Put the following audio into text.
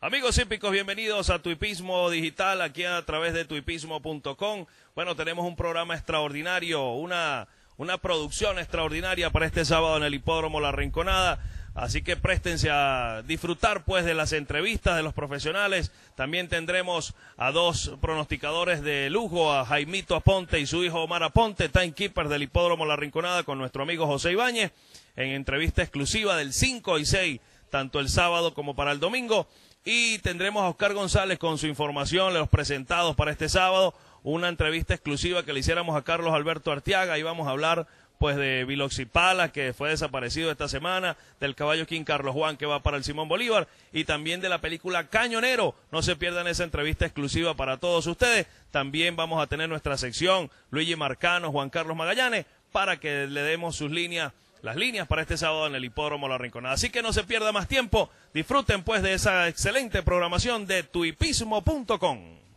Amigos hípicos, bienvenidos a Tuipismo Digital, aquí a través de tuipismo.com. Bueno, tenemos un programa extraordinario, una, producción extraordinaria para este sábado en el Hipódromo La Rinconada. Así que préstense a disfrutar pues de las entrevistas de los profesionales. También tendremos a dos pronosticadores de lujo, a Jaimito Aponte y su hijo Omar Aponte, timekeeper del Hipódromo La Rinconada con nuestro amigo José Ibáñez, en entrevista exclusiva del 5 y 6 tanto el sábado como para el domingo. Y tendremos a Oscar González con su información, los presentados para este sábado, una entrevista exclusiva que le hiciéramos a Carlos Alberto Arteaga. y vamos a hablar pues de Viloxipala, que fue desaparecido esta semana, del caballo King Carlos Juan, que va para el Simón Bolívar, y también de la película Cañonero. No se pierdan esa entrevista exclusiva para todos ustedes. También vamos a tener nuestra sección Luigi Marcano, Juan Carlos Magallanes, para que le demos sus líneas las líneas para este sábado en el Hipódromo La Rinconada. Así que no se pierda más tiempo. Disfruten pues de esa excelente programación de tuipismo.com.